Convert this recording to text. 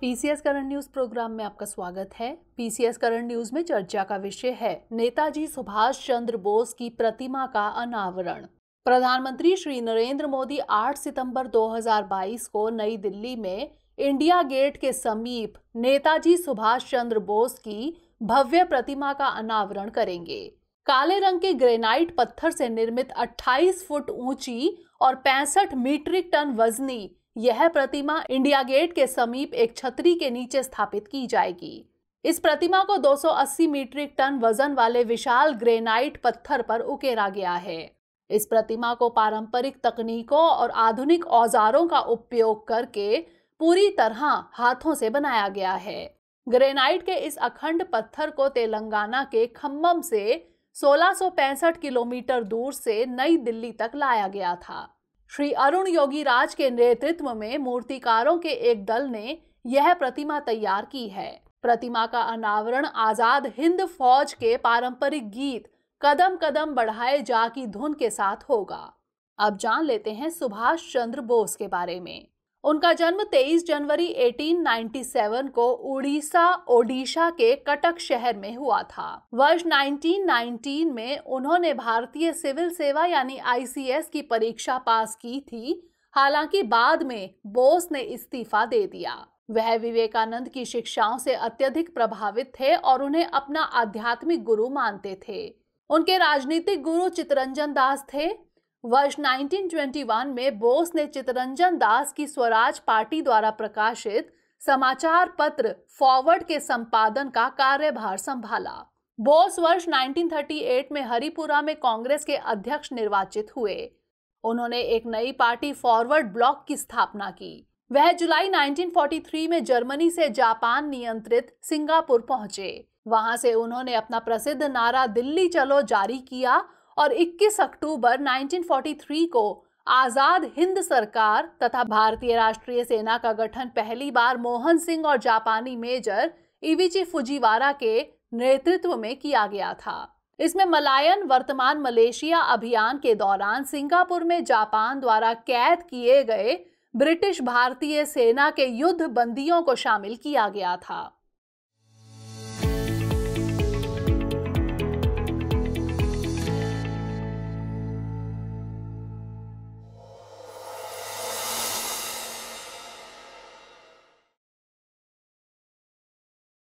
PCS current news programme में आपका स्वागत है पीसीएस करंट न्यूज में चर्चा का विषय है नेताजी सुभाष चंद्र बोस की प्रतिमा का अनावरण प्रधानमंत्री श्री नरेंद्र मोदी 8 सितंबर 2022 को नई दिल्ली में इंडिया गेट के समीप नेताजी सुभाष चंद्र बोस की भव्य प्रतिमा का अनावरण करेंगे काले रंग के ग्रेनाइट पत्थर से निर्मित 28 फुट ऊंची और पैंसठ मीट्रिक टन वजनी यह प्रतिमा इंडिया गेट के समीप एक छतरी के नीचे स्थापित की जाएगी इस प्रतिमा को 280 मीट्रिक टन वजन वाले विशाल ग्रेनाइट पत्थर पर उकेरा गया है इस प्रतिमा को पारंपरिक तकनीकों और आधुनिक औजारों का उपयोग करके पूरी तरह हाथों से बनाया गया है ग्रेनाइट के इस अखंड पत्थर को तेलंगाना के खम्बम से 1665 किलोमीटर दूर से नई दिल्ली तक लाया गया था श्री अरुण योगी राज के नेतृत्व में मूर्तिकारों के एक दल ने यह प्रतिमा तैयार की है प्रतिमा का अनावरण आजाद हिंद फौज के पारंपरिक गीत कदम कदम बढ़ाए जा की धुन के साथ होगा अब जान लेते हैं सुभाष चंद्र बोस के बारे में उनका जन्म 23 जनवरी 1897 को उड़ीसा ओडिशा के कटक शहर में हुआ था वर्ष 1919 में उन्होंने भारतीय सिविल सेवा यानी आईसीएस की परीक्षा पास की थी हालांकि बाद में बोस ने इस्तीफा दे दिया वह विवेकानंद की शिक्षाओं से अत्यधिक प्रभावित थे और उन्हें अपना आध्यात्मिक गुरु मानते थे उनके राजनीतिक गुरु चितरंजन दास थे वर्ष 1921 में बोस ने चितरंजन दास की स्वराज पार्टी द्वारा प्रकाशित समाचार पत्र फॉरवर्ड के संपादन का कार्यभार संभाला बोस वर्ष 1938 में हरिपुरा में कांग्रेस के अध्यक्ष निर्वाचित हुए उन्होंने एक नई पार्टी फॉरवर्ड ब्लॉक की स्थापना की वह जुलाई 1943 में जर्मनी से जापान नियंत्रित सिंगापुर पहुंचे वहां से उन्होंने अपना प्रसिद्ध नारा दिल्ली चलो जारी किया और 21 अक्टूबर 1943 को आज़ाद हिंद सरकार तथा भारतीय राष्ट्रीय सेना का गठन पहली बार मोहन सिंह और जापानी मेजर इविची फुजीवारा के नेतृत्व में किया गया था इसमें मलायन वर्तमान मलेशिया अभियान के दौरान सिंगापुर में जापान द्वारा कैद किए गए ब्रिटिश भारतीय सेना के युद्ध बंदियों को शामिल किया गया था